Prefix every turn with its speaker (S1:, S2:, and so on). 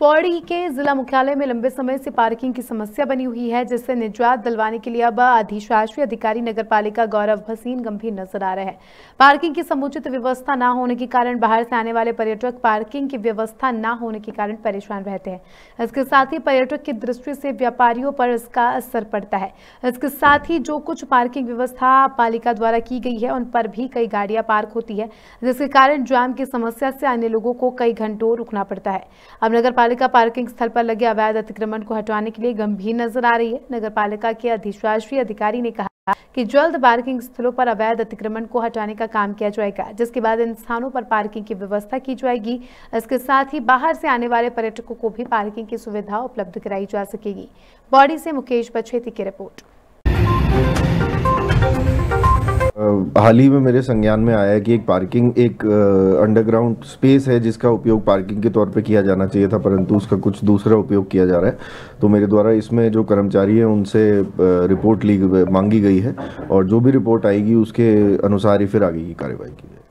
S1: पौड़ी के जिला मुख्यालय में लंबे समय से पार्किंग की समस्या बनी हुई है जिससे निजात दिलवाने के लिए अब अधिशासी अधिकारी नगर पालिका गौरव भसीन गंभीर नजर आ रहे हैं पार्किंग की समुचित व्यवस्था ना होने के कारण बाहर से आने वाले पर्यटक पार्किंग की व्यवस्था ना होने के कारण परेशान रहते हैं इसके साथ ही पर्यटक की दृष्टि से व्यापारियों पर इसका असर पड़ता है इसके साथ ही जो कुछ पार्किंग व्यवस्था पालिका द्वारा की गई है उन पर भी कई गाड़ियां पार्क होती है जिसके कारण जाम की समस्या से अन्य लोगों को कई घंटों रुकना पड़ता है अब नगर नगरपालिका पार्किंग स्थल पर लगे अवैध अतिक्रमण को हटाने के लिए गंभीर नजर आ रही है नगरपालिका के अधिशासी अधिकारी ने कहा कि जल्द पार्किंग स्थलों पर अवैध अतिक्रमण को हटाने का काम किया जाएगा जिसके बाद इन स्थानों पर पार्किंग की व्यवस्था की जाएगी इसके साथ ही बाहर से आने वाले पर्यटकों को भी पार्किंग की सुविधा उपलब्ध कराई जा सकेगी बॉडी से मुकेश बछेती की रिपोर्ट
S2: हाल ही में मेरे संज्ञान में आया है कि एक पार्किंग एक अंडरग्राउंड स्पेस है जिसका उपयोग पार्किंग के तौर पे किया जाना चाहिए था परंतु उसका कुछ दूसरा उपयोग किया जा रहा है तो मेरे द्वारा इसमें जो कर्मचारी हैं उनसे रिपोर्ट ली मांगी गई है और जो भी रिपोर्ट आएगी उसके अनुसार ही फिर आगे की कार्रवाई की जाएगी